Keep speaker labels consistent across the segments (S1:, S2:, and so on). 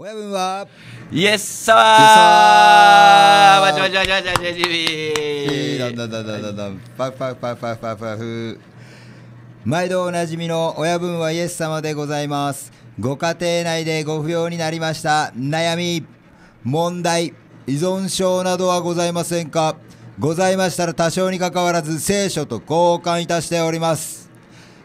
S1: 親分
S2: はイエスサワーバチバチバチバチバチバチビだん
S1: だんだんだんだんだんパフパフパフパフパフパフ毎度おなじみの親分はイエス様でございますご家庭内でご不要になりました悩み問題依存症などはございませんかございましたら多少に関わらず聖書と交換いたしております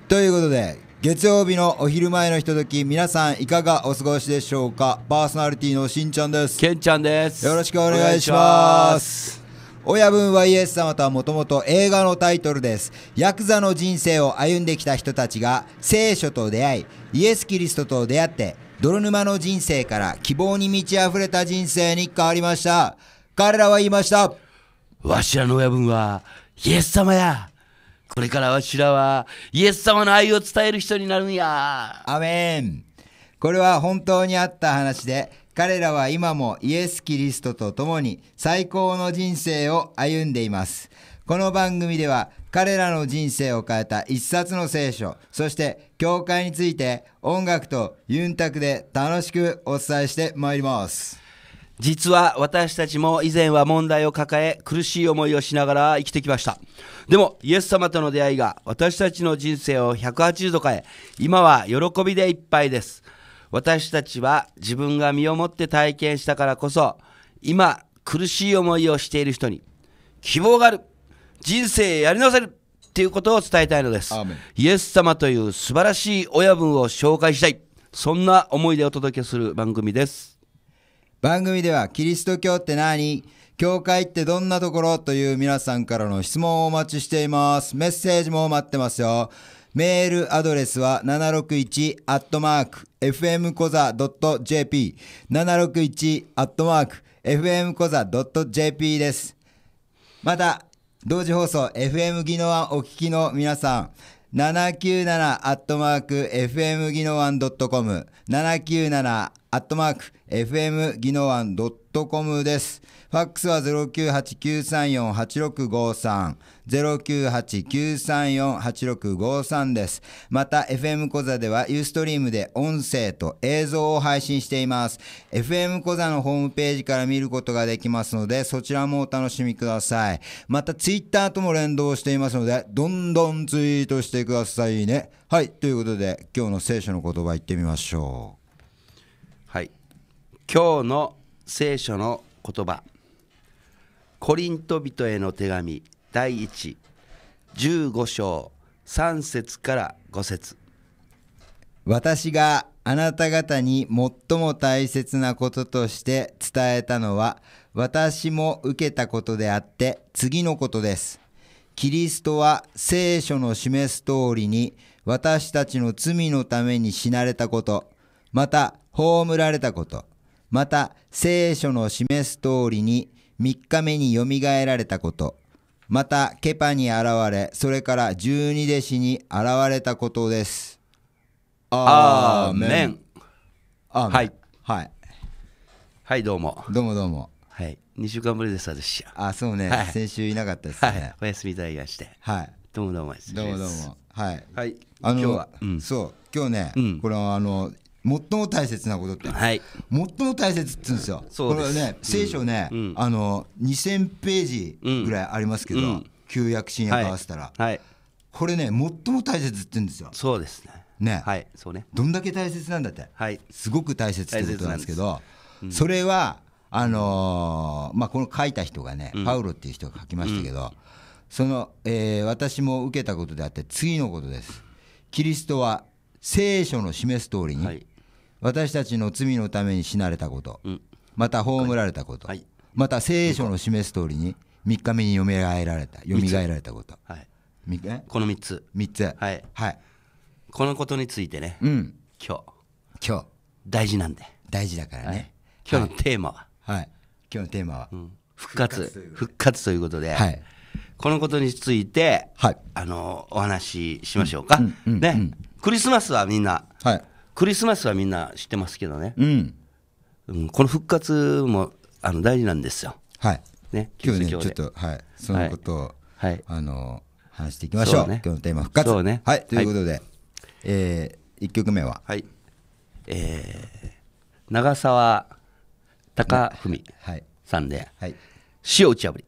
S1: ということで月曜日のお昼前のひととき皆さんいかがお過ごしでしょうかパーソナリティのしんちゃんですけんちゃんですよろしくお願いします親分 YS 様とはもともと映画のタイトルですヤクザの人生を歩んできた人たちが聖書と出会いイエス・キリストと出会って泥沼の人生から希望に満ち溢れた人生に変わりました彼らは言いました
S2: わしらの親分はイエス様やこれからわしらは、イエス様の愛を伝える人になるんや。アメン。これは本当にあった話で、
S1: 彼らは今もイエス・キリストと共に最高の人生を歩んでいます。この番組では彼らの人生を変えた一冊の聖書、そして教会について音楽とユンタクで楽しくお伝えしてま
S2: いります。実は私たちも以前は問題を抱え苦しい思いをしながら生きてきました。でもイエス様との出会いが私たちの人生を180度変え、今は喜びでいっぱいです。私たちは自分が身をもって体験したからこそ、今苦しい思いをしている人に希望がある。人生やり直せる。っていうことを伝えたいのです。イエス様という素晴らしい親分を紹介したい。そんな思いでお届けする番組です。番組ではキリスト教
S1: って何教会ってどんなところという皆さんからの質問をお待ちしています。メッセージも待ってますよ。メールアドレスは 761-fmkoza.jp 761-fmkoza.jp です。また、同時放送 FM 技能案お聞きの皆さん、797-fm アットマーク技能案 .com 797アットマーク、FM 技能案 .com です。ファックスは098-934-8653、098-934-8653です。また、FM 小座では、ユーストリームで音声と映像を配信しています。FM 小座のホームページから見ることができますので、そちらもお楽しみください。また、ツイッターとも連動していますので、どんどんツイートしてくださいね。は
S2: い、ということで、今日の聖書の言葉行ってみましょう。今日の聖書の言葉コリント人への手紙第115章3節から5節
S1: 私があなた方に最も大切なこととして伝えたのは私も受けたことであって次のことですキリストは聖書の示す通りに私たちの罪のために死なれたことまた葬られたことまた聖書の示す通りに3日目によみがえられたことまたケパに現れそれから十二弟子に現れたことですアーメンはいはい
S2: はいどうもどうもどうもはい2週間ぶりです私あそうね、はい、先週いなかったですね、はい、お休みいただきましてはいどうもどうもどうもどうもはい、はい、あの今日は、
S1: うん、そう今日ね、うん、これはあの最も大切なことって、はい、最も大切って言うんですよ、これね、聖書ね、うん、あの2000ページぐらいありますけど、うん、旧約、新約合わせたら、はいはい、これね、最も大切って言うんですよ。そうですねね,、はい、そうねどんだけ大切なんだって、はい、すごく大切ってことなんですけど、うん、それはあのー、まあ、この書いた人がね、パウロっていう人が書きましたけど、その、えー、私も受けたことであって、次のことです。キリストは聖書の示す通りに、はい私たちの罪のために死なれたこと、うん、また葬られたこと、はい、また聖書の示す通りに3日目によみ
S2: がえられたよみがえられたこと、はい、この3つつはい、はい、このことについてね、うん、今日今日大事なんで大事だからね、はい、今日のテーマは、はい、今日のテーマは、うん、復活復活ということで、はい、このことについて、はい、あのお話ししましょうか、うんうん、ね、クリスマスはみんな、はいクリスマスはみんな知ってますけどね、うんうん、この復活もあの大事なんですよ。はいね、今日ねちょっと、はい、そのことを、はい、あの話していきましょう、ね、今日のテーマ「復活」ね、はいということで、はい、えー、1曲目は、はいえー、長澤隆文さんで「はい、塩打ち破り」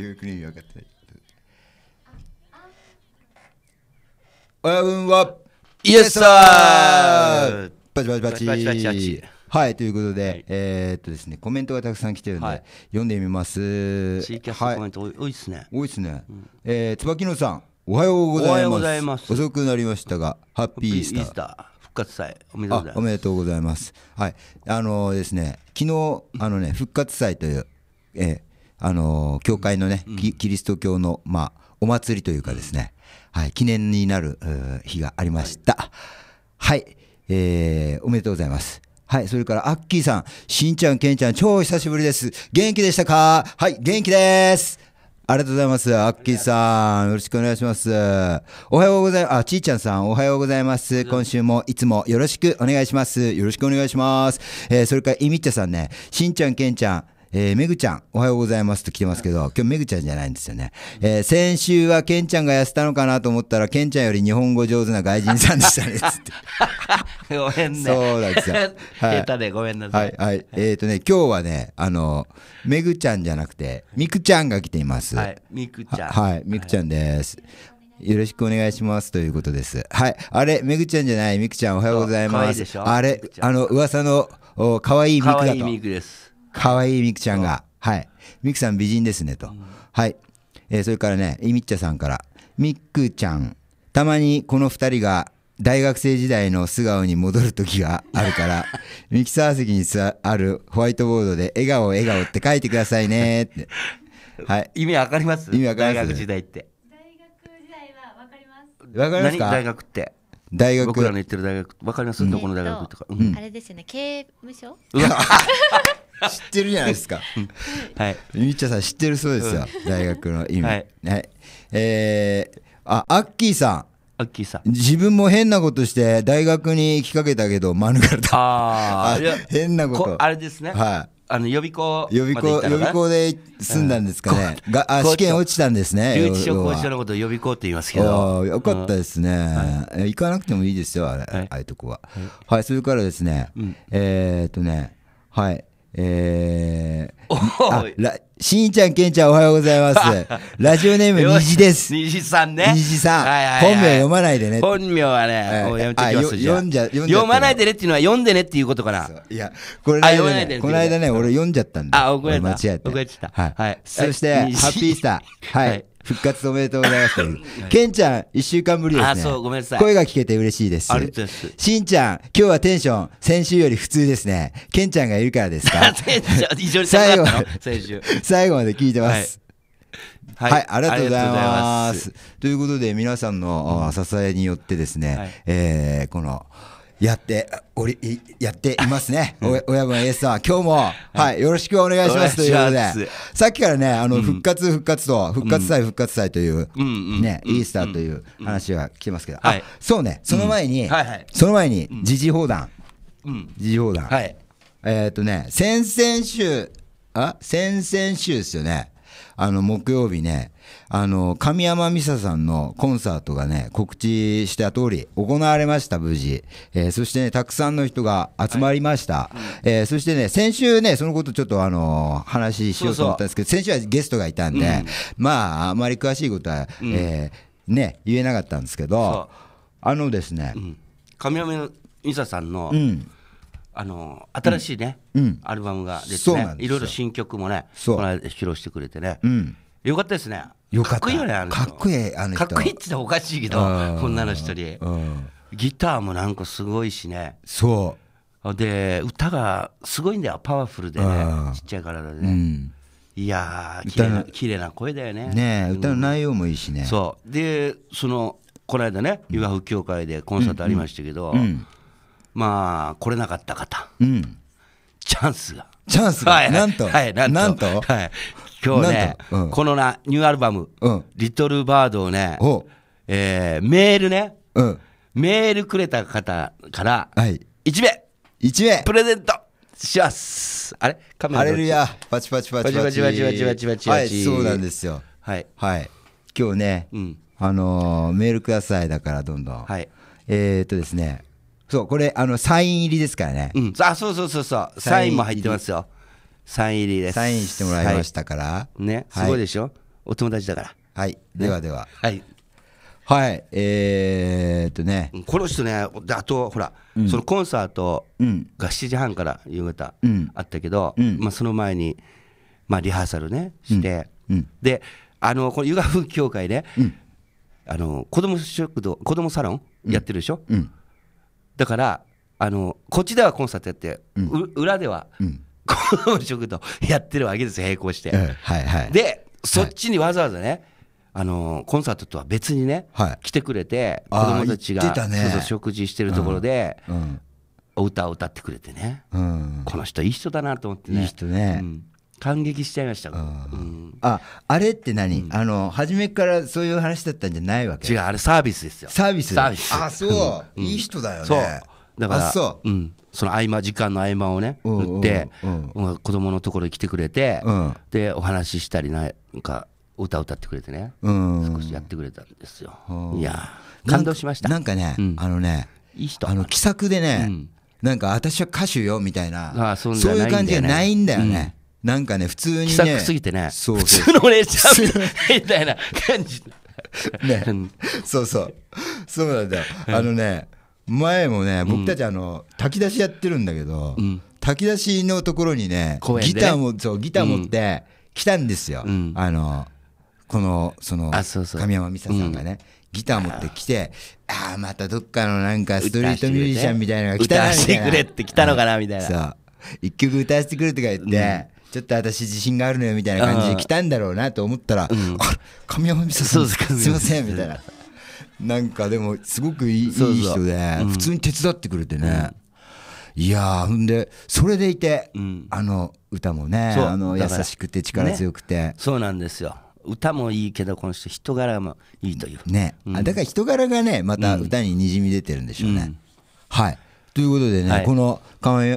S1: かよく意味分かってない親分はイエスだバチバチバチはいということで、はい、えー、っとですねコメントがたくさん来てるんで、はい、読んでみますキャスコメント、
S2: はい、多いですね
S1: 多いですね、う
S2: ん、え
S1: ー、椿野さんおはようございます遅くなりましたがハッピーイースター復活祭おめでとうございます。おめでとうございます。はい、あのー、ですね、昨日あのね復活祭という、えー、あの教会のね、キリスト教の、まあ、お祭りというかですね、はい、記念になる日がありました。はい、えー、おめでとうございます。はい、それからアッキーさん、しんちゃん、けんちゃん、超久しぶりです。元気でしたかはい、元気です。ありがとうございます。アッキーさん、よろしくお願いします。おはようございます。あ、ちーちゃんさん、おはようございます。今週もいつもよろしくお願いします。よろしくお願いします。えー、それから、いみっちゃさんね、しんちゃん、けんちゃん、えー、めぐちゃん、おはようございますと来てますけど、今日めぐちゃんじゃないんですよね。えー、先週はケンちゃんが痩せたのかなと思ったら、ケンちゃんより日本語上手な外人さんでしたね、つっ
S2: て。ごめんね。そうなんですよ。下手でごめんなさい。
S1: はい、はい、えっ、ー、とね、今日はね、あの、めぐちゃんじゃなくて、みくちゃんが来ています。はい、みくちゃん。は、はい、みくちゃんです。よろしくお願いしますということです。はい。あれ、めぐちゃんじゃない、みくちゃんおはようございます。いいあれ、あの、噂の、お、かわいいみくだと。かわいいみくです。可愛いみくちゃんが、はい。みくさん美人ですねと。はい。えー、それからね、いみっちゃさんから、みくちゃん、たまにこの二人が大学生時代の素顔に戻る時があるから ミキサー席にあるホワイトボードで「笑顔笑顔」って書いてくださいねって、はい、意味わかります意味わかります大学時
S2: 代ってはわかりますわかりますか大学って大学僕らの行ってる大学わかります、どこの大学とか、うん、
S1: あれですよね刑務所 知ってるじゃないですか。はい。みっちゃさん知ってるそうですよ。うん、大学の意はい。はい、えー、あ、アッキーさん。アッキーさん。自分も変なことして大学に行きかけたけど免れた。ああ。変なこと。あれですね。はい。
S2: あの予備校予備校予備校で住んだんですかね、うん、があ試験落ち
S1: たんですね留置所校長のこと予
S2: 備校って言いますけどあよかったです
S1: ね、うんはい、行かなくてもいいですよあれ、はい、ああいうとこは、はい、はい、それからですね、うん、えー、っとねはいえ
S2: ー、
S1: しんちゃん、けんちゃん、おはようございます。ラジオネーム、虹です。
S2: 虹さんね。虹さん、本名読まないでね。本名はね、もうやめて読んじゃ、読読まないでねっていうのは読んでねっていうことかな。いや、これ、ね、この間
S1: ね、俺読んじゃったん
S2: だ。あ、怒られた。間違えて。れた。はい、そして、ハッピー
S1: スター。はい復活おめでとうございます。ケンちゃん、一週間ぶりですね。あ、そう、ごめんなさい。声が聞けて嬉しいです。ありがとうございます。しんちゃん、今日はテンション、先週より普通ですね。ケンちゃんがいるからですか
S2: 非 常に最後、先週。
S1: 最後まで聞いてます。はいはい、ありがとうございます。ということで、皆さんの支えによってですね、はい、えー、この、やっておりやっていますね、親分スさん、今日も、はいはい、よろしくお願いしますということで、さっきからね、あの復活、復活と、復活祭、復活祭という、ね、イースターという話は来てますけど、あそうね、その前に、その前に、時事砲弾、時事砲弾、えっとね、先々週、あ先々週ですよね。あの、木曜日ね、あの、神山美沙さんのコンサートがね、告知した通り、行われました、無事。えー、そしてね、たくさんの人が集まりました。はい、えー、そしてね、先週ね、そのことちょっとあの、話しようと思ったんですけど、そうそう先週はゲストがいたんで、うん、まあ、あまり詳しいことは、うん、えー、ね、言えなかったんですけど、あのですね、うん、
S2: 神山美沙さんの、うんあの新しいね、うん、アルバムが出てねいろいろ新曲もねこの披露してくれてね、うん、よかったですねかっこいいよねあのかっこいいあのかっこいいっておかしいけど女の人にギターもなんかすごいしねそうで歌がすごいんだよパワフルでねちっちゃい体でね、うんいやー、綺麗な綺麗な声だよね。ね、うん、歌の
S1: 内容もいいしね。そ
S2: うでそのこの間ね、湯河府協会でコンサートありましたけど、うんうん、まあ、来れなかった方、うん、チャンスが。チャンスが、はい、なんと、はい、なんと、はい、今日ね、うん、このなニューアルバム、うん、リトルバードをね、えー、メールね、うん、メールくれた方から、はい、1名、1名、プレゼントします。あれカメラ。アレルヤ、パチパチパチパチパチパチパチパチパチ。はい、そうなんですよ。
S1: はい。はい。今日ね、うん、あのー、メールくださいだからどんどん。はい。えー、っとですね、そうこれあのサイン入りですからね、
S2: うん、あそうそうそうそうサインも入ってますよサイン入りですサインしてもらいましたから、はい、ねすごいでしょ、お友達だからはい、ね、ではでははいはい、えー、っとね、この人ね、あとほら、うん、そのコンサートが7時半から夕方あったけど、うんまあ、その前に、まあ、リハーサルね、して、で、あのこの湯河風協会ね、あの子供食堂、子供サロンやってるでしょ、うんだからあのこっちではコンサートやって、うん、裏では、うん、この食堂やってるわけですよ並行して、うんはいはい、でそっちにわざわざね、はい、あのコンサートとは別にね、はい、来てくれて子供たちが、ね、そう食事してるところで、お歌を歌ってくれてね、この人いい人だなと思ってねいい人ね、感激しちゃいました、うん、ああれって何、うん、あの初めからそういう
S1: 話だったんじゃないわけ違
S2: うあれサービスですよサービスサービスあそう、いい人だよねそうだからそう、うん、その合間時間の合間をね塗って、うんうん、子供のところに来てくれて、うん、でお話ししたりなんか歌歌ってくれてね、うん、少しやってくれたんですよ、いや感動しましたなんかね、あのねいい人あの気さく
S1: でね、なんか私は歌手よみたいなそういう感じがないんだよね、なんかね、普通にね。気さくすぎてね。そうそう普通の
S2: お姉ちゃんみたいな感じ。
S1: ね。そうそう。そうなんだよ。あのね、前もね、僕たちあの、炊き出しやってるんだけど、うん、炊き出しのところにね、ギターも、そう、ギター持って来たんですよ。うん、あの、この、その、神山美沙さんがね。ギター持ってきて、ああ、またどっかのなんかストリートミュージシャンみたいなのが来たなみたいな。歌わせてくれって来たのかなみたいな。そう。一曲歌わせてくれとか言って、ちょっと私自信があるのよみたいな感じで来たんだろうなと思ったら、あ神山美沙さん、すいません、みたいな。なんかでも、すごくいい人で、普通に手伝ってくれてね。
S2: いやほんで、それでいて、
S1: あの、歌もね、あの優しくて力強くて。
S2: そうなんですよ。歌もいいけどこの人人柄もいいという
S1: ね、うん、だから人柄がねまた歌ににじみ出てるんでしょうね、うん、はいということでね、はい、この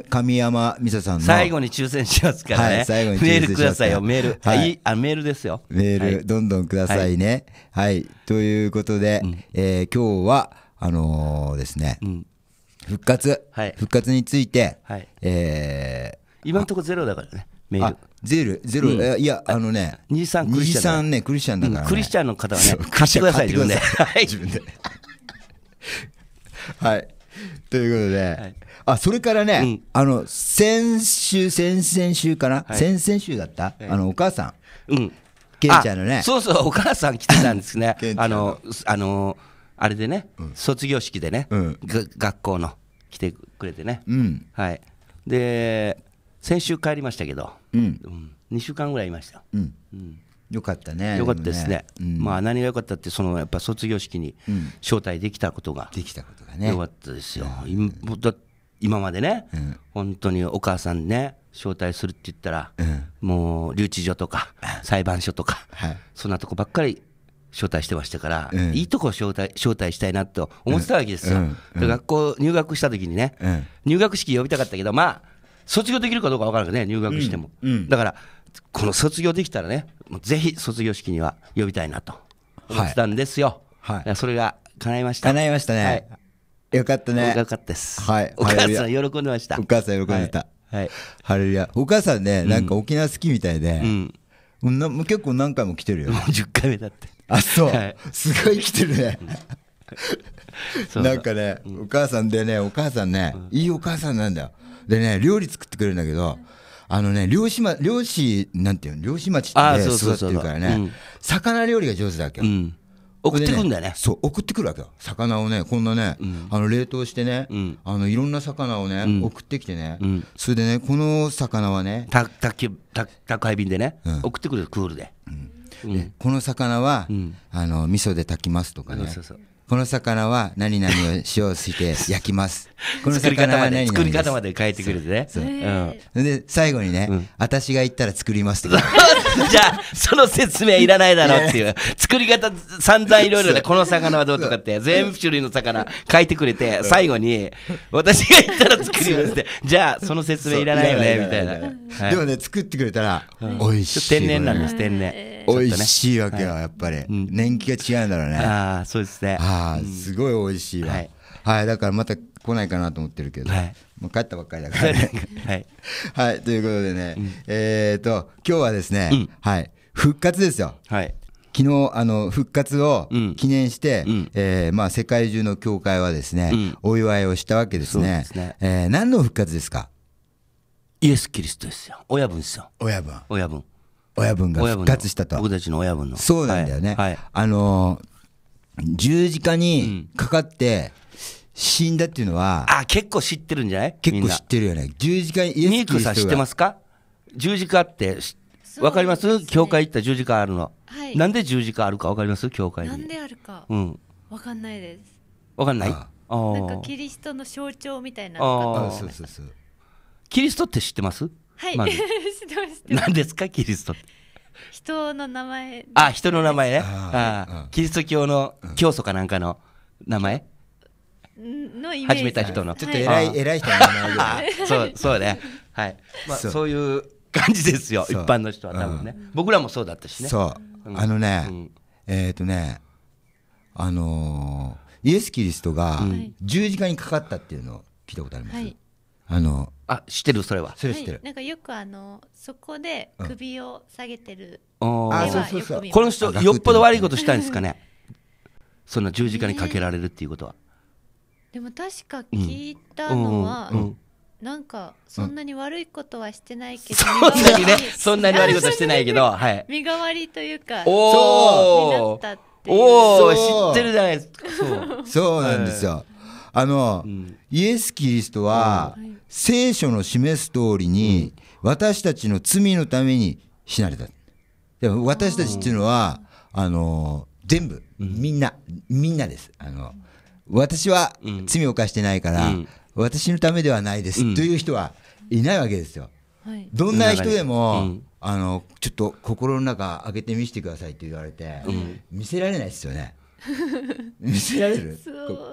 S1: 神山美沙さんの最
S2: 後に抽選しますからね、はい、最後にメールくださいよ、メール、はい、あメールですよ。メール、
S1: どんどんくださいね。はい、ということで、うん、えー、今日は、あのー、ですね、うん、復活、復活について、はい、え
S2: ー、今のところゼロだからね、
S1: メール。ゼロ、ゼロ、うん、いや、あのね、23クリスチャン。ね、クリスチャンだから、ねクリスチャンの方はね、貸してください、自分で。自分で。はい。ということで、はい、あそれからね、うん、あの先週、先々週かな、はい、先々週だった、はい、あのお
S2: 母さん、うん、ケンちゃんのね、そうそう、お母さん来てたんですね、あ の、あのあれでね、うん、卒業式でね、うん、学校の来てくれてね、はい、で、先週帰りましたけど、うんうん、2週間ぐらいいました。うんうんよかったね。よかったですね。ねうん、まあ何が良かったってそのやっぱ卒業式に招待できたことが、できたことがね。よかったですよ。今今までね、うん、本当にお母さんね招待するって言ったら、うん、もう留置所とか裁判所とか、はい、そんなとこばっかり招待してましたから、うん、いいとこ招待招待したいなと思ってたわけですよ、学校入学した時にね、入学式呼びたかったけどまあ卒業できるかどうか分からなくね入学しても、だからこの卒業できたらねぜひ卒業式には呼びたいなと思ってたんですよ。はい、それが叶いました。叶いましたね。はい、よかったね。よかったです。はい。お母さん
S1: 喜んでました。お母さん喜んでた。はい。ハレルお母さんね、なんか沖縄好きみたいで、うん、結構何回も来てるよ。もう10回目だって。あ、そう。はい、すごい来てるね。なんかね、お母さんでね、お母さんね、いいお母さんなんだよ。でね、料理作ってくれるんだけど、あのね、漁師、ま、漁師、なんていうの、漁師町で育ってるからね、魚料理が上手だわけよ。うん送ってくんだよね、ね、そう送ってくるわけよ魚をねこんなね、うん、あの冷凍してね、うん、あのいろんな魚をね、うん、送ってきてね、それでねこの魚はね宅
S2: 配便でね、送ってくるクールで,、
S1: この魚は、あの味噌で炊きますとかねこの魚は何々を塩をして焼きますこ の作り方まで作り方まで変えてくれてね。うん、で最後にね、私が言ったら作りますって。
S2: じゃあその説明いらないだろうっていう作り方散々いろいろで、この魚はどうとかって全部種類の魚書いてくれて最後に私が言ったら作りますってじゃあその説明いらないよねみたいな。でも
S1: ね作ってくれたら美味しい。天然なんです天然。美味しいわけよやっぱり。年季が違うんだろうね。ああそうですね。ああすごい美味しいわ。はいだからまた来ないかなと思ってるけど、はい、もう帰ったばっかりだからねはい、はい、ということでね、うん、えっ、ー、と今日はですね、うん、はい復活ですよ、はい、昨日あの復活を記念して、うん、えー、まあ、世界中の教会はですね、うん、お祝いをしたわけですねです
S2: ね、えー、何の復活ですかイエス・キリストですよ親分ですよ親分親分親分が復活したと僕たちの親分のそうなんだよね、はいはい、あの
S1: 十字架にかかって、うん死んだっていうのは、あ、結構
S2: 知ってるんじゃない結構知ってるよね。十字架にイエスミークさん知ってますか十字架ってわかります教会行った十字架あるの。はい。なんで十字架あるかわかります教会に。なんであるか。うん。
S1: わかんないです。
S2: わかんないああなんか
S1: キリストの象徴みたいなああ、そう
S2: そうそう。キリストって知ってますはい。ま、知ってます。何ですかキリストって。
S1: 人の名前。
S2: あ、人の名前ね。ああ。キリスト教の教祖かなんかの名前
S1: 始めた人の。ちょっと偉い、偉い人の名前そう、そうね。
S2: はい。まあ、そういう感じですよ、一般の人は多分ね。僕らもそうだったしね。そう。あのね、
S1: えっとね、あの、イエス・キリストが十字架にかかったっていうのを聞い
S2: たことありますあの、あ、知ってる、それは。それ知ってる。
S1: なんかよくあの、そこで首を下げてる。あ、そうそうそう。この人、よっぽど悪いことしたんですかね。
S2: その十字架にかけられるっていうことは。
S1: でも確か聞い
S2: たのは、
S1: なんかそんなに悪いことはしてないけど、そんなにねそ
S2: んなに悪いことしてないけど、はい、
S1: 身代わりというかおお知ってるじゃないですかそうなんですよ、あの、うん、イエス・キリストは、うん、聖書の示す通りに、うん、私たちの罪のために死なれた。でも私たちっていうのは、あの、全部、みんな、みんなです。あの、私は罪を犯してないから、私のためではないです、という人はいないわけですよ。どんな人でも、あのちょっと心の中開けて見せてくださいって言われて、見せられないですよね。
S2: 見せられるそ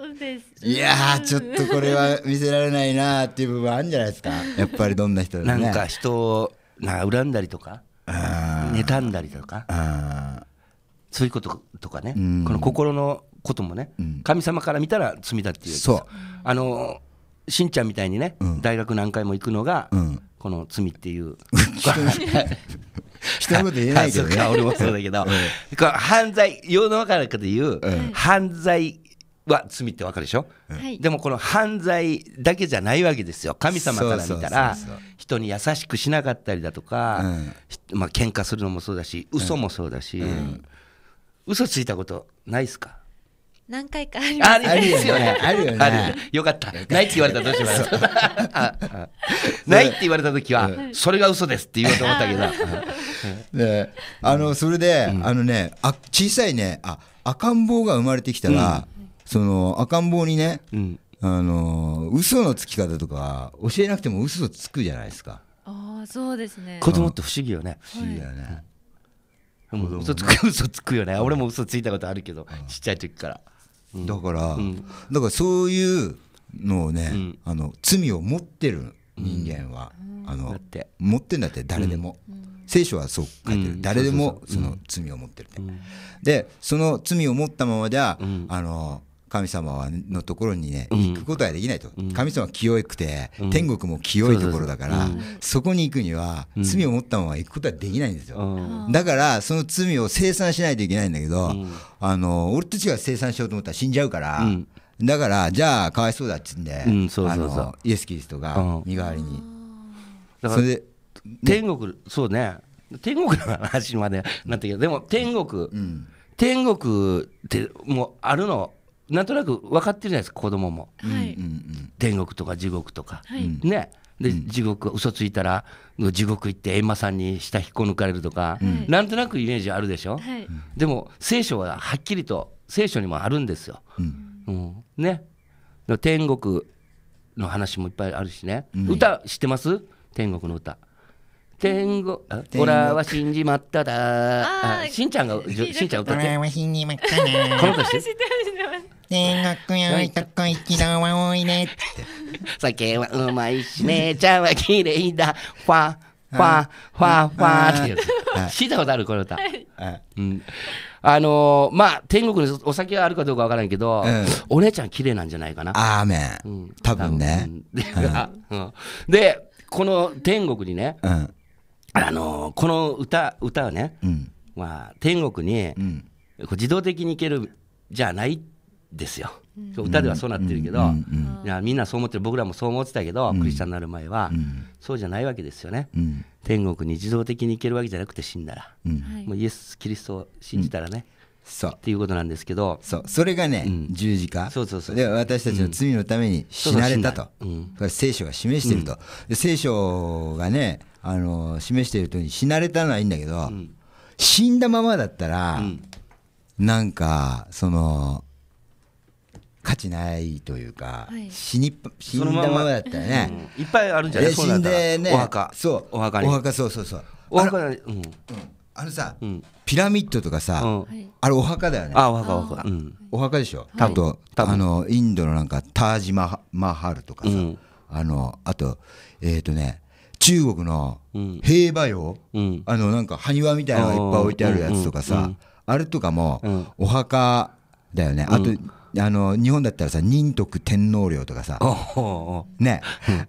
S1: うですいやちょっとこれは見
S2: せられないなっていう部分あるんじゃないですかやっぱりどんな人でも、ね、なんか人をな恨んだりとか妬んだりとかそういうこととかね、この心のこともね、神様から見たら罪だっていうそうあのしんちゃんみたいにね、大学何回も行くのが、この罪っていう
S1: 人のこと言えないけどね俺もそうだけど、こ
S2: 犯罪世の中で言う、犯罪は罪ってわかるでしょ、はい、でもこの犯罪だけじゃないわけですよ神様から見たら人に優しくしなかったりだとか、うんまあ喧嘩するのもそうだし嘘もそうだし、うん、うん、嘘ついたことないですか
S1: 何回かあります。ありますよね。あるよね。あるよね。よかった。ないって言
S2: われたらどうしような。ないって言われた時は、それが嘘ですって言おうと思ったけど。
S1: で、あの、それで、あのね、あ、小さいね、あ、赤ん坊が生まれてきたら、その赤ん坊にね、あの、嘘のつ
S2: き方とか、教えなくても嘘つくじゃないですか。
S1: ああ、そうですね。子供っ
S2: て不思議よね。不思議だよね。嘘つく、嘘つくよね。俺も嘘ついたことあるけど、ちっちゃい時から。だか
S1: ら、だからそういうのをね、あの罪を持ってる人間は、あの持ってんだって誰でも、聖書はそう書いてる、誰でもその罪を持ってるって、でその罪を持ったままでは、あの神様はのところにね、行くことはできないと、神様は清くて、天国も清いところだから、そこに行くには、罪を持ったまま行くことはできないんですよ、だからその罪を清算しないといけないんだけど、あの俺たちが清算しようと思ったら死んじゃうから。だからじゃあかわいそうだっつんで、そうそうそうイエス・
S2: キリストが身代わりに、それで、天国そうね天国の話までなったけどでも天国、天国ってもうあるのなんとなく分かってるじゃないですか子供も、はい、天国とか地獄とか、はい、ねで、地獄嘘ついたら地獄行って閻魔さんに下引っこ抜かれるとか、うん、なんとなくイメージあるでしょ、はい、でも聖書ははっきりと聖書にもあるんですよ、うん、うん、ね天国の話もいっぱいあるしね、歌知ってます天国の歌天国、オラは死んじまっただ。しんちゃんが、しんちゃん歌って。この歌知って 天国よいとこ一度はおいで。酒はうまいし姉ちゃんはきれ いだ。ファ、ファ、ファ、ファってやつ。聞いたことある、この歌。うんあのー、まあ、天国にお酒があるかどうかわからんけど、うん、お姉ちゃん綺麗なんじゃないかな。アーメン。うん、多分ね。で、この天国にね、うん、あのー、この歌、歌はね、まあ、天国に、自動的に行けるじゃないっですよ、うん、歌ではそうなってるけど、うんみんなそう思ってる僕らもそう思ってたけど、クリスチャンになる前は、そうじゃないわけですよね、天国に自動的に行けるわけじゃなくて死んだら、もうイエス・キリストを信じたらね、そうっていうことなんですけどそうそれがね、うん、十字架そうそうそうで私たちの
S1: 罪のために死なれたと、うん、それ聖書が示していると、うん、聖書がねあの示しているとに死なれたのはいいんだけど、死んだままだったら、うん、なんかその価値ないというか、はい、死に死んだままだったらね、うん、いっぱいあるんじゃないで死んでねお墓そうお墓にお墓そうそうそう
S2: お墓うん、うん、あのさ、うん、
S1: ピラミッドとかさ、うん、あれお墓だよねあお墓お墓、うん、お墓でしょ、はい、あとあのインドのなんかタージマハルとかさ、あのあとえっ、ー、とね中国の兵馬俑、あのなんか埴輪みたいなのがいっぱい置いてあるやつとかさ、あれとかもお墓だよね、あとあの日本だったらさ仁徳天皇陵とかさね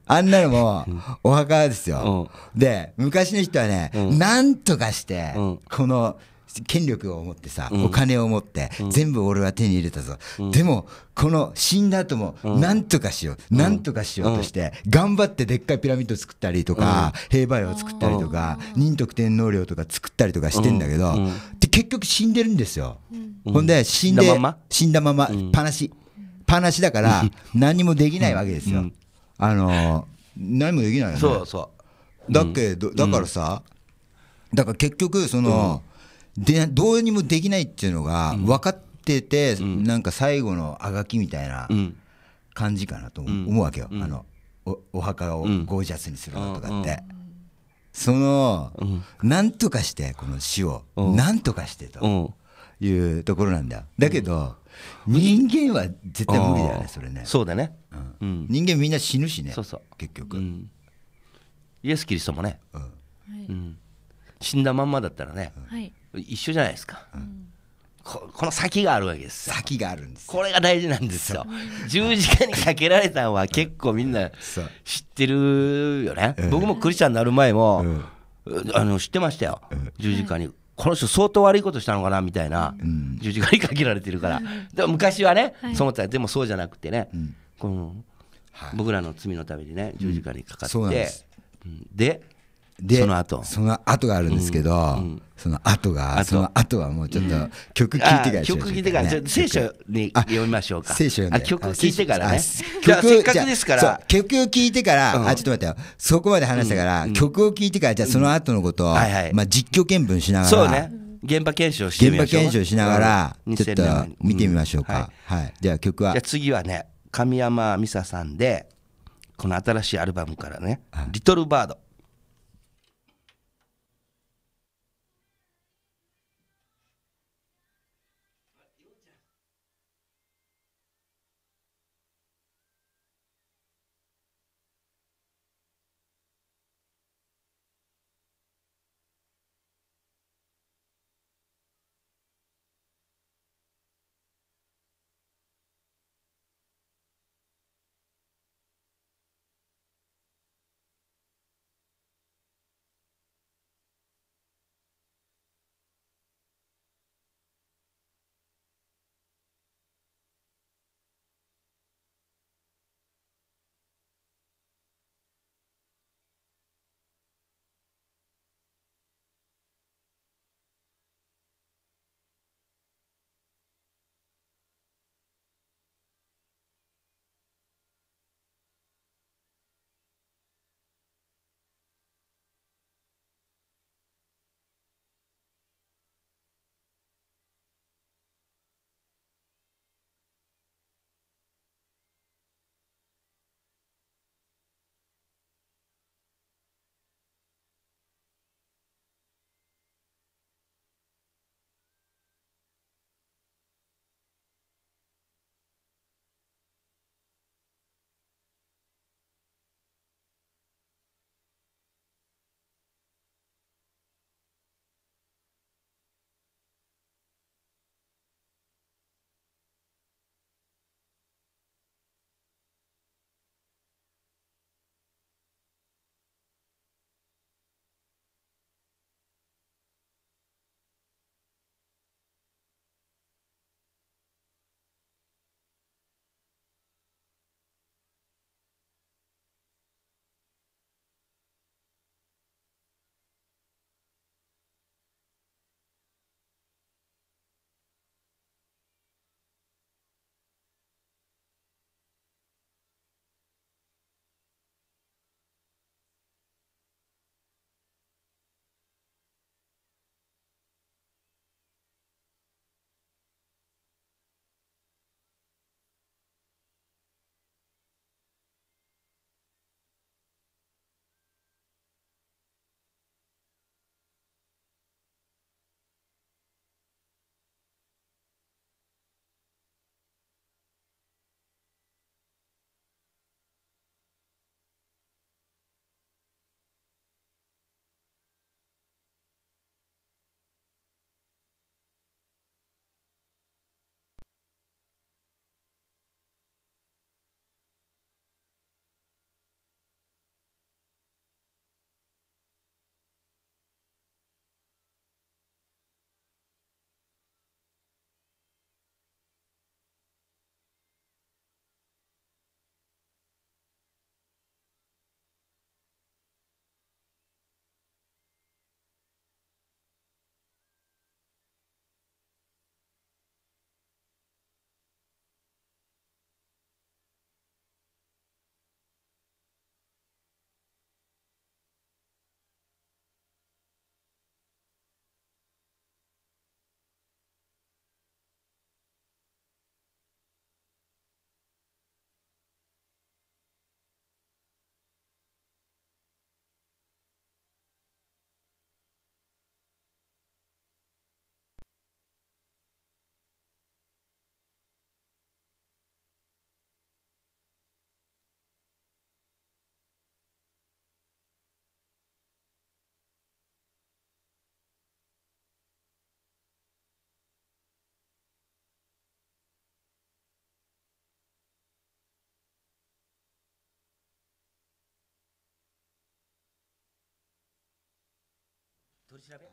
S1: あんなのもお墓ですよで昔の人はねなんとかしてこの権力を持ってさ、お金を持って、全部俺は手に入れたぞ、でもこの死んだ後もなんとかしよう、なんとかしようとして、頑張ってでっかいピラミッド作ったりとか、兵馬俑を作ったりとか、仁徳天皇陵とか作ったりとかしてんだけど、で結局死んでるんですよ、ほんで死んで死んだままパなし、パなしだから何もできないわけですよ、あの何もできないよねそう
S2: そうだだからさ
S1: だから結局その、でどうにもできないっていうのが分かってて、なんか最後のあがきみたいな感じかなと思うわけよ、あのおお墓をゴージャスにするのとかって。その、なんとかしてこの死を、なんとかしてというところなんだよだけ
S2: ど、人間は絶対無理だよねそれねそうだね、うん人間みんな死ぬしねそうそう結局、イエス・キリストもね、うん死んだまんまだったらね、はい、一緒じゃないですか、うんこ、この先があるわけです先があるんですこれが大事なんですよ十字架にかけられたんは結構みんな知ってるよね、うん、僕もクリスチャンになる前も、うん、あの知ってましたよ、十字架に。この人相当悪いことしたのかなみたいな、十字架にかけられてるから、でも昔はね、そうそのたでもそうじゃなくてね、この僕らの罪のためにね十字架にかかって、で
S1: でその後その後があるんですけど、うんうん、その後がその後はもうちょっと曲聴いてから、ね、曲いてから聖書に読みましょうか聖書読んで曲聴いてからね曲せっかくですから曲
S2: を聴いてから、うん、あちょっ
S1: と待ってよそこまで話したから、曲を聴いてからじゃあその後のことを、はいはい、まあ、実況見分しながらそうね
S2: 現場検証して現場検証しながら、ちょっと
S1: 見てみましょうか、はい、はい、じゃあ曲はじゃあ
S2: 次はね神山美沙さんでこの新しいアルバムからね「リトルバード」取
S1: り調べ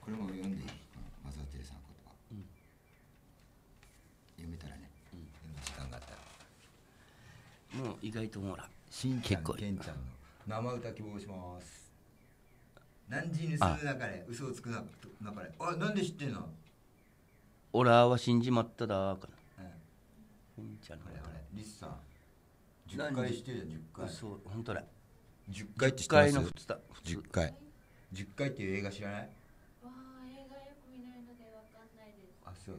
S1: これこれも読んでいいマザー・テレサの言葉、うん、
S2: 読めたらね、うん、時間があったらもう意外ともらしんちゃんちゃんの生歌希望しま
S1: す何時にするなかれ嘘をつくななかれあなんで知ってんの
S2: 俺はは信じまっただかな、うん、ちゃんのあれあれリスさん10回してるじゃん10回嘘本当だ10回って知ってます10回の2つだ10回
S1: 10回っていう映画知らないわあ映画よく
S2: 見ないのでわかんないですあ
S1: そう、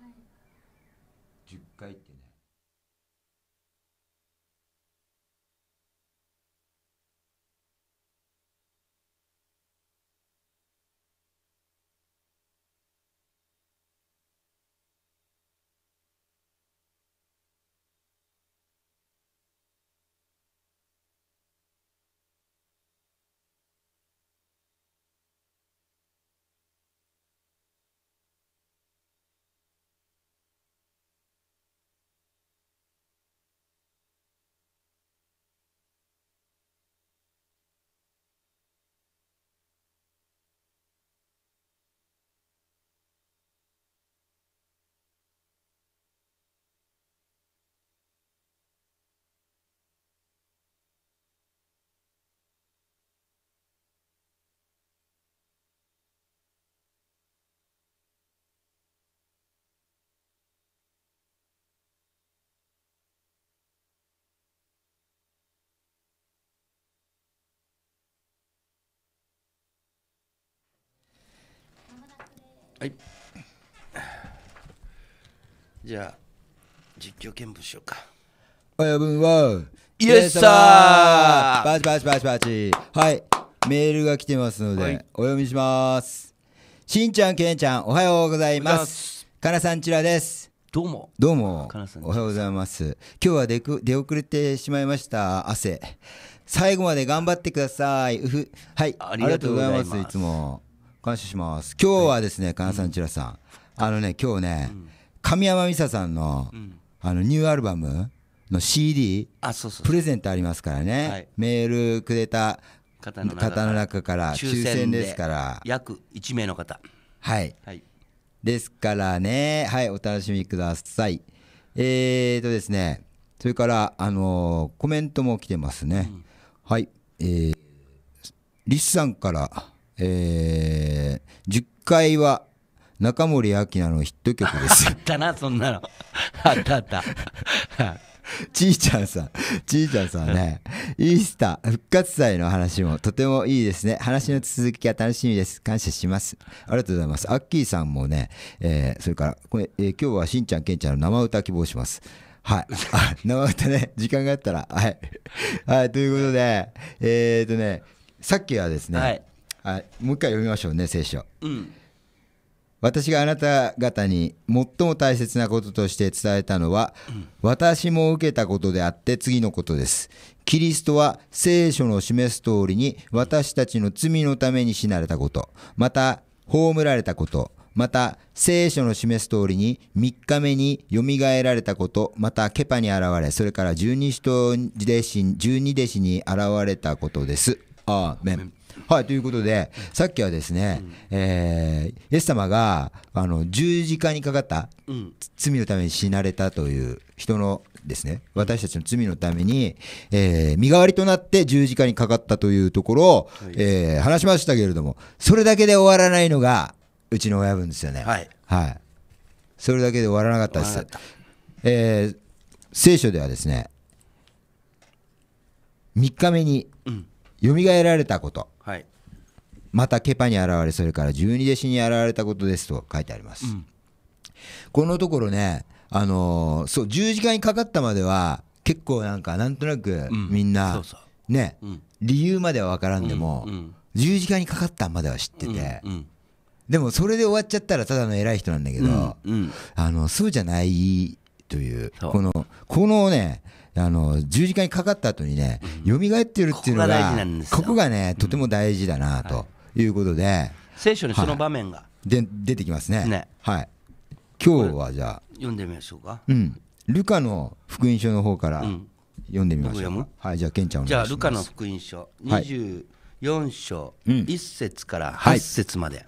S1: はい、回って
S2: はいじゃあ実況見分しようか
S1: やぶんは
S2: イエスさー
S1: パチパチパチパチはいメールが来てますので、はいお読みしますしんちゃんけんちゃんおはようございますかなさん
S2: ちらですどうも
S1: どうもかなさんおはようございます今日は出く出遅れてしまいました汗最後まで頑張ってくださいうふはいありがとうごござざいいますいつも感謝します。今日はですね、金さん、ちらさん、あのね、今日ね、神山美沙さんの、あのニューアルバムの CD あそうそうプレゼントありますからね、はい、メールくれた
S2: 方の中から抽選ですから約1名の方はい、はい、
S1: ですからねはいお楽しみくださいえーとですねそれからあのー、コメントも来てますね、うん、はいえー、リスさんからえー、10回は中森明菜のヒット曲で
S2: すあったなそんなのあったあった
S1: ちいちゃんさん、ちいちゃんさんね、イースター復活祭の話もとてもいいですね。話の続きが楽しみです。感謝します。ありがとうございます。アッキーさんもね、えー、それから、これ、えー、今日はしんちゃん、けんちゃんの生歌希望します。はい。あ生歌ね、時間があったら、はい。はい、ということで、えっ、ー、とね、さっきはですね、はいもう一回読みましょうね聖書、うん、私があなた方に最も大切なこととして伝えたのは、うん、私も受けたことであって次のことですキリストは聖書の示す通りに私たちの罪のために死なれたことまた葬られたことまた聖書の示す通りに3日目によみがえられたことまたケパに現れそれから十二弟子に現れたことですアーメンはい、ということで、さっきはですね、えイエス様があの十字架にかかった、うん、罪のために死なれたという人のですね、私たちの罪のために、えー、身代わりとなって十字架にかかったというところを、はい、えー、話しましたけれども、それだけで終わらないのが、うちの親分ですよね。はい。はい。それだけで終わらなかったです。えー、聖書ではですね、3日目に、うん蘇られたこと、はい、またケパに現れそれから十二弟子に現れたことですと書いてあります、うん、このところねあのー、そう十字架にかかったまでは結構なんかなんとなくみんな、ね、理由までは分からんでも、十字架にかかったまでは知ってて、でもそれで終わっちゃったらただの偉い人なんだけど、あのそうじゃないというこのこのねあの十字架にかかった後にね、蘇ってるっていうのが、ここがね、とても大事だなということで、聖書にその場面が、で出てきますね。はい、今日はじゃあ、
S2: 読んでみましょうか。
S1: うん、ルカの福音書の方から読んでみましょうか。
S2: はい、じゃあ、ケちゃんじゃあ、ルカの福音書、24章、1節から8節まで。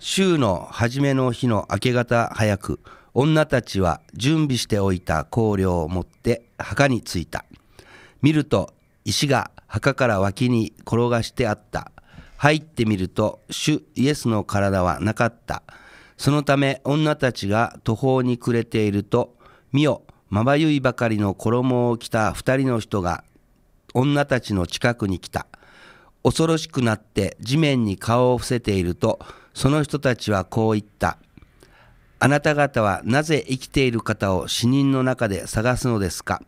S2: 週の初めの日の明け方早く、女たちは準備しておいた香料を持って墓に着いた見ると石が墓から脇に転がしてあった入ってみると主イエスの体はなかったそのため女たちが途方に暮れていると見よまばゆいばかりの衣を着た二人の人が女たちの近くに来た恐ろしくなって地面に顔を伏せているとその人たちはこう言った「あなた方はなぜ生きている方を死人の中で探すのですか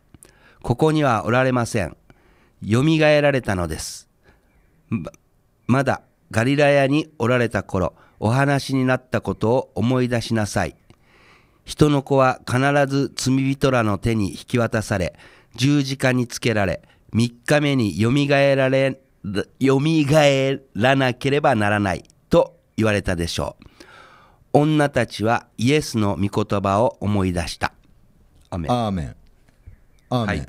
S2: ここにはおられません。よみがえられたのです。まだガリラヤにおられた頃、お話になったことを思い出しなさい。人の子は必ず罪人らの手に引き渡され、十字架につけられ、3日目によみがえられ、よみがえらなければならないと言われたでしょう。女たちはイエスの御言葉を思い出した。アーメン。アーメン。メン。はい、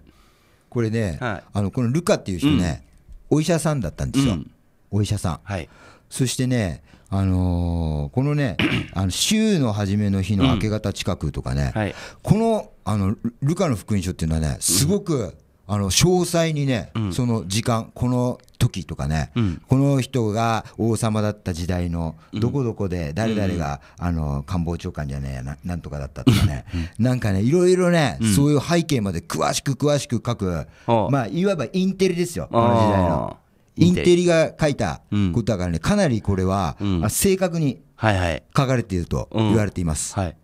S2: これね、はい、
S1: あのこのルカっていう人ね、うん、お医者さんだったんですよ。うん、お医者さん。はい、そしてね、あのー、このね、あの週の初めの日の明け方近くとかね、うんはい、このあのルカの福音書っていうのはね、すごく、あの詳細にね、うん、その時間、この時とかね、うん、この人が王様だった時代の、どこどこで誰々が、うん、あの官房長官じゃねえな、なんとかだったとかね、なんかね、いろいろね、そういう背景まで詳しく詳しく書く、まあ、いわばインテリですよ、この時代の。インテリが書いたことだからね、かなりこれは、正確に書かれていると言われています。はい、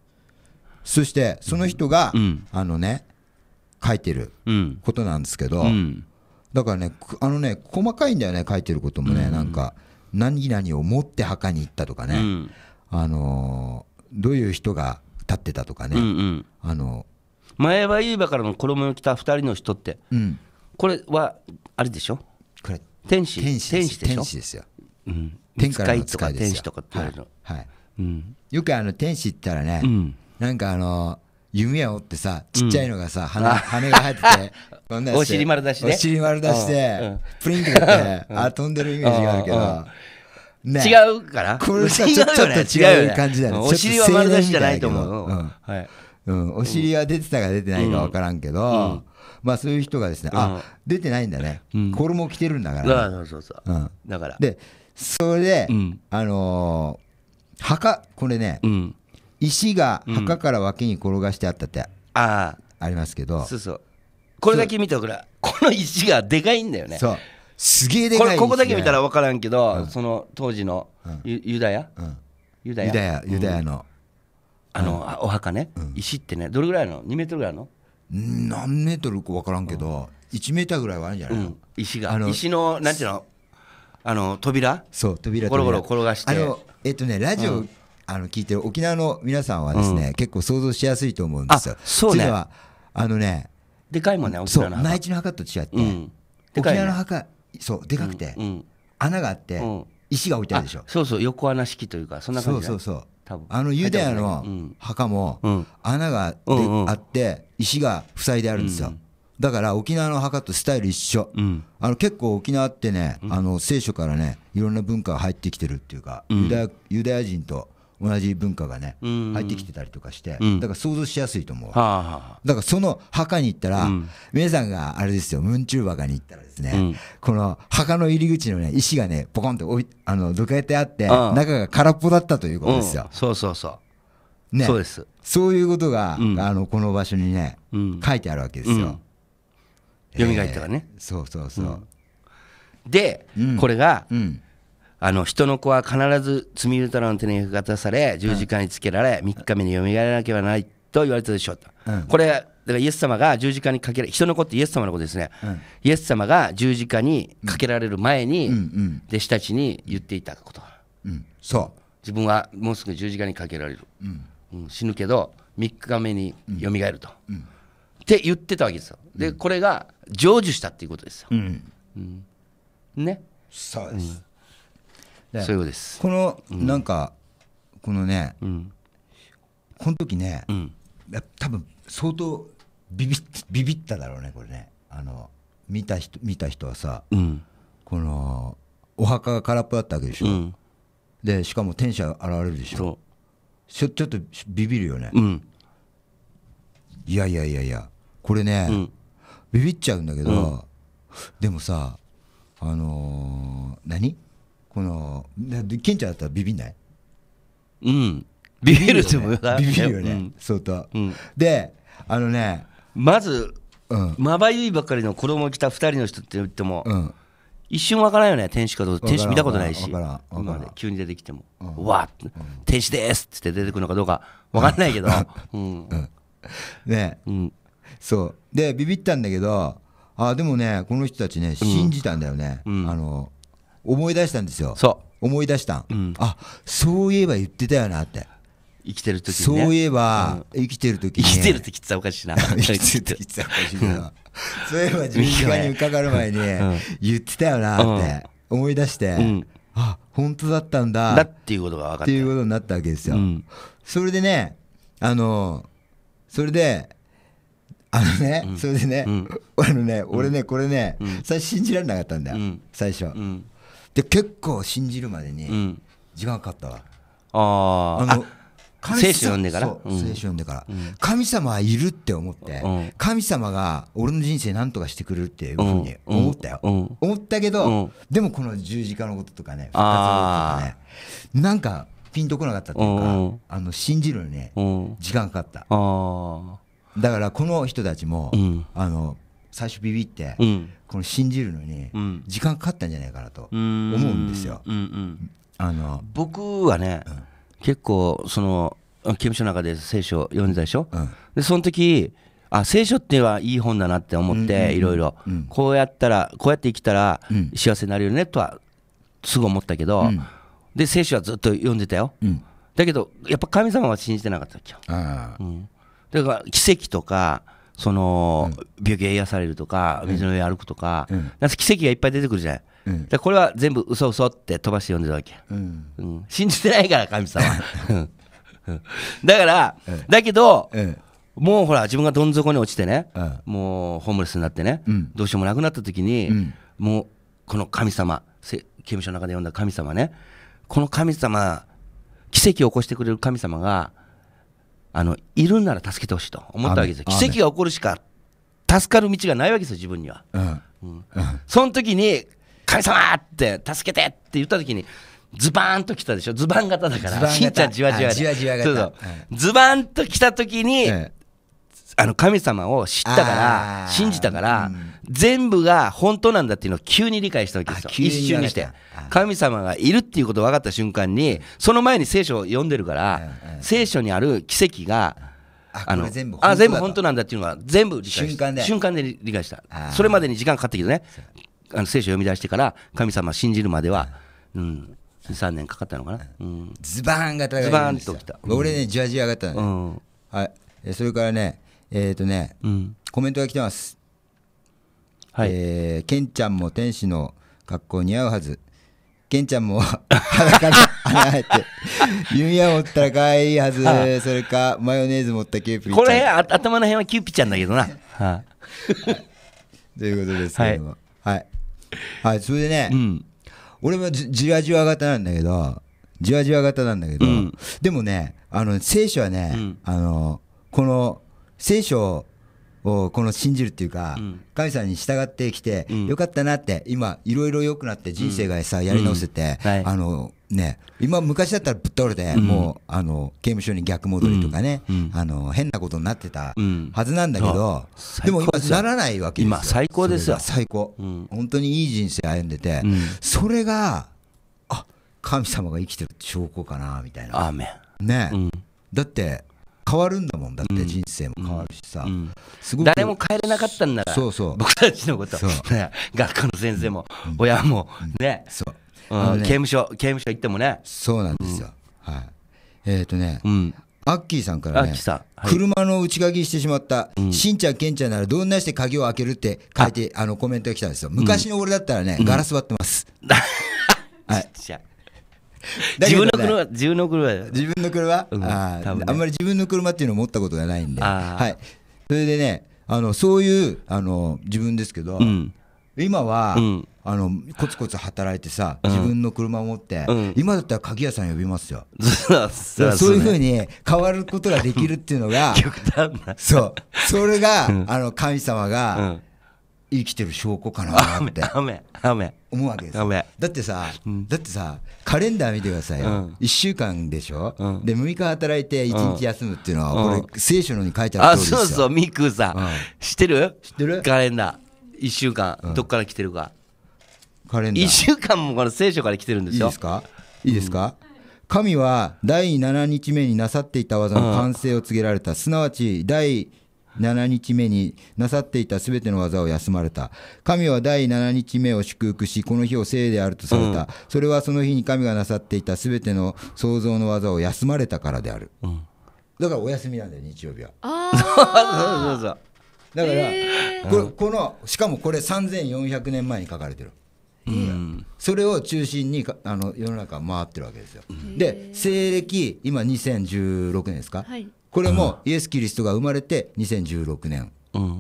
S1: そして、その人が、あのね、書いてることなんですけど、だからねあのね細かいんだよね書いてることもね、なんか何々を持って墓に行ったとかね、あのどういう人が
S2: 立ってたとかね、あの前は言えばからの衣を着た2人の人って、これはあれでしょこれ天使天使天使ですよ、うん、天からの使いですよ天使とかって言われるの、はい
S1: よくあの天使って言ったらね、なんかあの弓矢折ってさちっちゃいのがさ、羽羽が生えてて お尻丸出しお尻丸出して、プリンってやって、あ飛んでるイメージがあるけど。
S2: 違うからこれさ、ちょっと違う感じだよね。お尻は丸出しじゃないと思う。はい。うん、お尻は出てたか出てないか分からんけど、
S1: まあそういう人がですね、あ出てないんだね、衣着てるんだから、そうそうそう、だからでそれで、あの墓これね、石が墓から脇に転がしてあったって
S2: あありますけど、そうそうこれだけ見たおくらこの石がでかいんだよねそうすげえでかい、ね、ここだけ見たら分からんけど、うん、その当時のユ,、ユダヤ、ユダヤユダヤの、あの、お墓ね、石ってねどれぐらいの2メートルぐらいの何メートルか分からんけど、う1メーターぐらいはあるんじゃないの、石が石のなんていうのあの扉
S1: そう扉ゴロゴロ転がしてあの
S2: えっとねラジオあの聞いて
S1: る沖縄の皆さんはですね、うん、結構想像しやすいと思うんですよ。そうね。はあのね、
S2: でかいもんね沖縄の内地の墓と違って、うん、ね、沖縄の墓そうでかくて、うんうん、穴があって、うん、石が置いてあるでしょ。そうそう横穴式というかそんな感じ。そうそうそう。多分あのユダヤの墓
S1: も穴があって石が塞いであるんですよ。だから沖縄の墓とスタイル一緒、うん、あの結構沖縄ってね、うん、あの聖書からねいろんな文化が入ってきてるっていうか、うん、ユダヤ人と同じ文化がね、入ってきてたりとかして、だから想像しやすいと思う、だからその墓に行ったら、皆さんがあれですよ、ムンチューバカに行ったらですね、この墓の入り口のね、石がね、ポコンとおあのどかれてあって、中が空っぽだ
S2: ったということですよ。そうそうそう。ね、そうです
S1: そういうことが、あのこの場所にね、書いてあるわけですよ。
S2: よみがえったらね、そうそうそう。で、これが、うんあの人の子は必ず罪人の手にかかたされ十字架につけられ、3日目によみがえらなければないと言われたでしょうと、うん、これだからイエス様が十字架にかけられ人の子ってイエス様のことですね、うん、イエス様が十字架にかけられる前に、弟子たちに言っていたこと、うん、そう自分はもうすぐ十字架にかけられる、うん死ぬけど3日目によみがえると、って言ってたわけですよで、これが成就したっていうことですよ、うんねそうです、
S1: そういうことですこのなんか、このね、うん、この時ね、うん、多分相当ビビビビっただろうねこれねあの見た人見た人はさ、うん、このお墓が空っぽだったわけでしょ、うん、でしかも天使現れるでしょちょちょっとビビるよね、うん、いやいやいやいやこれね、うん、ビビっちゃうんだけど、でもさあのー、何このケンちゃんだったらビビんないうんビビると思うよビビるよね、う
S2: 相当、うん、であのねまず、うん、まばゆいばかりの子供を着た2人の人って言っても、うん、一瞬わからんよね天使かどうか天使見たことないし今まで急に出てきても「わっ、天使です!」って出てくるのかどうかわかんないけど、ね、うん、そうでビビったんだけど
S1: あでもねこの人たちね信じたんだよね、あの思い出したんですよそう思い出した、うん、あそういえば言ってたよなって生きてる時に、ね、そういえば、
S2: うん、生きてる時に、生きてる時って言ったらおかしいな 生きてる時って言ったらおかしいなそういえば自分に伺う前に
S1: 言ってたよなって思い出して、うん、あ本当だったんだだっていうことが分かったっていうことになったわけですよ、うん、それでねあのそれであのね、それでね、あのね俺ねこれね、最初信じられなかったんだよ、最初、うんで結構信じるまでに時間かかったわ、
S2: ああの聖書読んでから、うん、聖書読んでから、うん、
S1: 神様はいるって思って、うん、神様が俺の人生何とかしてくれるっていうふうに思ったよ、思ったけど、でもこの十字架のこととかね復活のこととかねなんかピンとこなかったというか、あの信じるのにね、時間かかっただからこの人たちも、あの最初ビビって、うん、この信じるのに時間かかったんじゃないかなと思うんですよ。うんう
S2: ん、あの僕はね、結構その刑務所の中で聖書を読んでたでしょ、うん、でその時あ聖書ってはいい本だなって思って、いろいろこうやったらこうやって生きたら幸せになるよねとはすぐ思ったけど、うん、で聖書はずっと読んでたよ、うん、だけどやっぱ神様は信じてなかったっけよ、だから奇跡とかその、病気が癒されるとか、水の上歩くとか、うん、か奇跡がいっぱい出てくるじゃない。うん、これは全部嘘嘘って飛ばして読んでるわけ、うんうん、信じてないから神様 だから、だけど、もうほら自分がどん底に落ちてね、もうホームレスになってね、どうしようもなくなった時に、もうこの神様刑務所の中で読んだ神様ねこの神様奇跡を起こしてくれる神様があのいるなら助けてほしいと思ったわけですよ、奇跡が起こるしか助かる道がないわけですよ、自分には。うんうん、その時に、神様って助けてって言った時に、ズバーンと来たでしょ、ズバン型だから、しんちゃん、じわじわじわじわ型そうそう、うん、ズバンと来た時に、あの神様を知ったから、信じたから。うん全部が本当なんだっていうのを急に理解したわけですよ。一瞬にして。神様がいるっていうこと分かった瞬間に、その前に聖書を読んでるから、聖書にある奇跡が、あの全部あ全部本当なんだっていうのは全部理解した瞬間で瞬間で理解したそれまでに時間かかったけどねあの聖書を読み出してから神様を信じるまでは、うん、3年かかったのかな、うん、ズバーンがズバーンときた、俺ねじわじわ上がったのん、
S1: はい、それからねえっ、とね、コメントが来てますはい、えー、ケンちゃんも天使の格好似合うはず。ケンちゃんも 裸で穴あ、っ て、弓矢持ったらかわいはず、はあ、それかマヨネーズ持ったキューピーちゃん。これ、
S2: 頭の辺はキューピーちゃんだけどな。はあ、
S1: ということですけども。はい。はい、それでね、うん、俺もじわじわ型なんだけど、じわじわ型なんだけど、うん、でもね、あの、聖書はね、うん、あの、この、聖書をこの信じるっていうか、神様に従ってきて、よかったなって、今、いろいろ良くなって、人生がさ、やり直せて、あのね、今、昔だったらぶっ倒れて、もうあの刑務所に逆戻りとかね、あの変なことになってたはずなんだけど、でも今、ならないわけですよ、今、最高ですよ、最高、本当にいい人生歩んでて、それが、あ神様が生きてる証拠かなみたいな。ね、だって変わ
S2: るんだもんだって人生も変わるしさ、すごく誰も変えれなかったんならそうそう僕たちのこと、ね、学校の先生も、親もね,、うん刑務所刑務所行ってもねそうなんですよ、はい
S1: えっ、とね、アッキーさんからね、車の内鍵してしまった、しんちゃん、けんちゃんならどんなして鍵を開けるって書いて、あのコメントが来たんですよ、昔の俺だったらね、ガラス割ってます。はい
S2: 自分の車
S1: 自分の車自分の車、うん、あ、ね、あんまり自分の車っていうの持ったことがないんで、はい、それでねあのそういうあの自分ですけど、うん、今は、うん、あのコツコツ働いてさ、自分の車を持って、うん、今だったら鍵屋さん呼びますよそういうふうに変わることができるっていうのが そうそれが、あの神様が、生きてる証拠かなって雨雨思うわけですだってさ、うん、だってさカレンダー見てくださいよ、うん、1週間でしょ、うん、で6日働いて1日休むっていうのは、うん、これ聖書のに書いてあるですよあそうそ
S2: うミクさ、うん、知ってる知ってるカレンダー1週間、どっから来てるかカレンダー1週間もこの聖書から来てるんですよいいですかいいですか、
S1: 神は第7日目になさっていた技の完成を告げられた、すなわち第7日目になさっていたすべての技を休まれた。神は第7日目を祝福し、この日を聖であるとされた。うん、それはその日に神がなさっていたすべての創造の技を休まれたからである。うん、だからお休みなんだよ、日曜日は。あ そうそうそう。だから、えー、ここの、しかもこれ3400年前に書かれてる。うん、それを中心にあの世の中回ってるわけですよ。で西暦今2016年ですか、はい、これもイエス・キリストが生まれて2016年。っ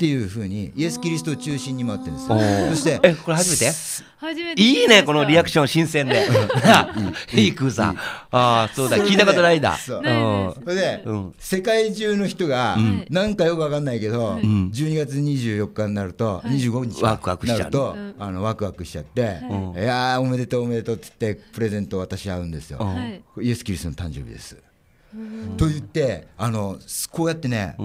S1: ていうふうにイエス・キリストを中心に回ってるんですよ。そしてえこれ初めて初めていいねこのリアクション新鮮で。
S2: いい空さん。ああそうだ聞いたことないんだ。それで
S1: 世界中の人がなんかよくわかんないけど12月24日になると25日ワクワクしちゃうとワクワクしちゃっていやおめでとうおめでとうって言ってプレゼントを渡し合うんですよ。イエス・キリストの誕生日です。と言ってあのこうやってね、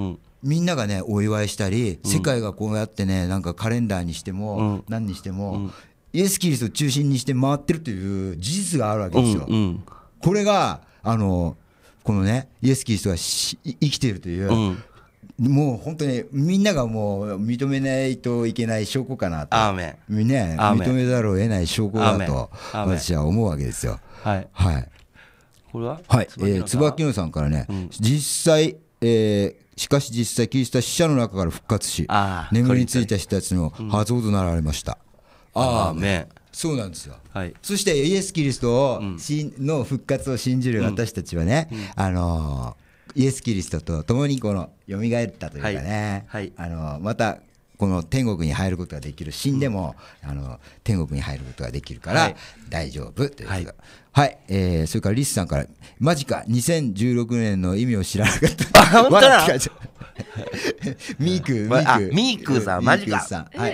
S1: みんながねお祝いしたり、世界がこうやってねなんかカレンダーにしても、何にしても、イエス・キリストを中心にして回ってるという事実があるわけですよ。これがあのこのねイエス・キリストが生きているという、もう本当にみんながもう認めないといけない証拠かなと、ね、認めざるを得ない証拠だと私は思うわけですよ。はい、はいこれははい、えー、椿野さんからね、うん、実際、えー、しかし実際キリストは死者の中から復活し眠りついた人たちの初音となられました、うん、ああめそうなんですよ、はい、そしてイエス・キリストを、の復活を信じる私たちはね、うん、あのー、イエス・キリストと共にこの蘇ったというかね、はい、はい、あのー、またこの天国に入ることができる死んでも、うん、あの天国に入ることができるから大丈夫という、はい、はい、えー、それからリスさんから、マジか、2016年の意味を知らなかっ
S2: た。あ、本当だ。ミーク、ミーク。ミークさん、マジか。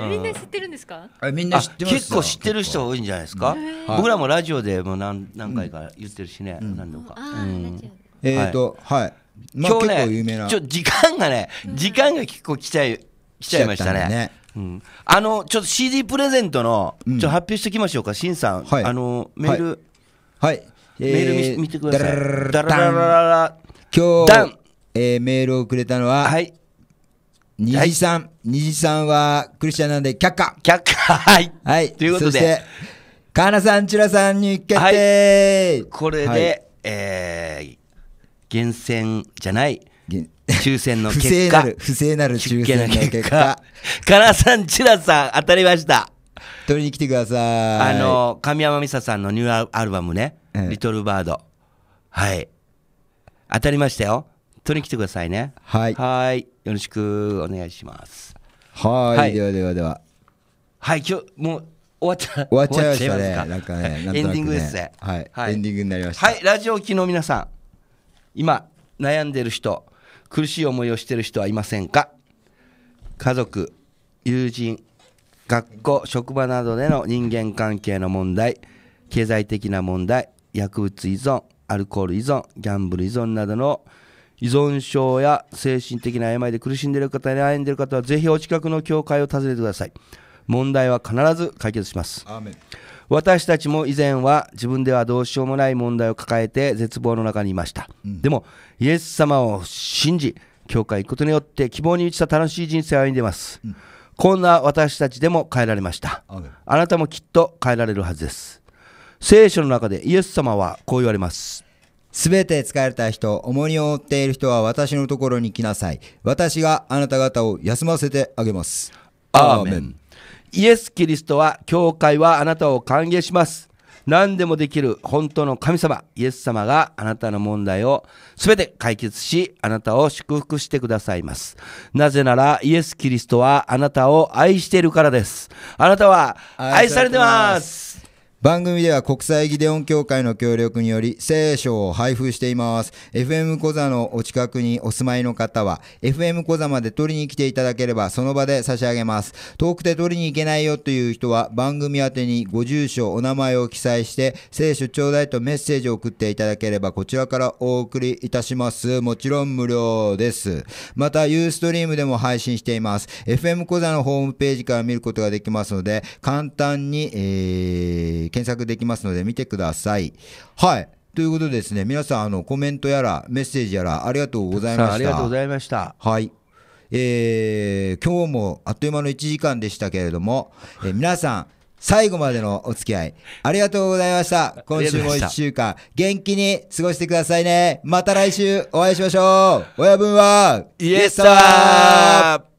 S2: みんな知っ
S1: てるんですかみんな知ってます結構
S2: 知ってる人多いんじゃないですか僕らもラジオでも何何回か言ってるしね、何度か。えっと、はい。今日ね、ちょ、時間がね、時間が結構来ちゃい、来ちゃいましたね。うん、あのちょっと CD プレゼントの、ちょっと発表しておきましょうか、シんさん、あのメール、はい。メール見てください。ダララララ今日、
S1: えー、メールをくれたのは、はい。にじさん。にじさんはクリスチャンなんで、却下。却下。はい。はい。ということで。そして、カナさん、チュラさんに決
S2: 定、はい、これで、はい、えー、厳選じゃない、抽選の結果。不正なる、不正なる抽選の 結果。カナさん、チュラさん、当たりました。取りに来てください。あの、神山美沙さんのニューアルバムね、リトルバード。はい。当たりましたよ。取りに来てくださいね。はい。はい。よろしくお願いします。はいはい、ではではでは。はい、今日、もう、終わっちゃ終わっちゃいましたね。なんかね、ねエンディングですね、はい。はい、エンディングになりました。はい、ラジオ機の皆さん、今、悩んでる人、苦しい思いをしてる人はいませんか家族、友人、学校職場などでの人間関係の問題経済的な問題薬物依存アルコール依存ギャンブル依存などの依存症や精神的な病で苦しんでいる方に悩んでいる方はぜひお近くの教会を訪ねてください問題は必ず解決します私たちも以前は自分ではどうしようもない問題を抱えて絶望の中にいました、うん、でもイエス様を信じ教会行くことによって希望に満ちた楽しい人生を歩んでいます、うんこんな私たちでも変えられましたあなたもきっと変えられるはずです聖書の中でイエス様はこう言われますすべて疲れた人、重荷を負っている人は
S1: 私のところに来なさい。私があなた方を休ませてあげます。アーメ
S2: ン。イエス・キリストは、教会はあなたを歓迎します。何でもできる本当の神様、イエス様があなたの問題を全て解決し、あなたを祝福してくださいます。なぜなら、イエス・キリストはあなたを愛しているからです。あなたは愛されてます番組では国際ギデオ
S1: ン協会の協力により聖書を配布しています。FM 小座のお近くにお住まいの方は、FM 小座まで取りに来ていただければその場で差し上げます。遠くて取りに行けないよという人は番組宛にご住所、お名前を記載して、聖書頂戴とメッセージを送っていただければこちらからお送りいたします。もちろん無料です。また、ユーストリームでも配信しています。FM 小座のホームページから見ることができますので、簡単に、えー検索できますので見てください。はい。ということでですね、皆さん、あの、コメントやら、メッセージやら、ありがとうございました。ありがとうご
S2: ざいました。は
S1: い。えー、今日もあっという間の1時間でしたけれども、えー、皆さん、最後までのお付き合い、ありがとうございました。今週も1週間、元気に過ごしてくださいね。また来週お会いしましょう。親分は、イエスター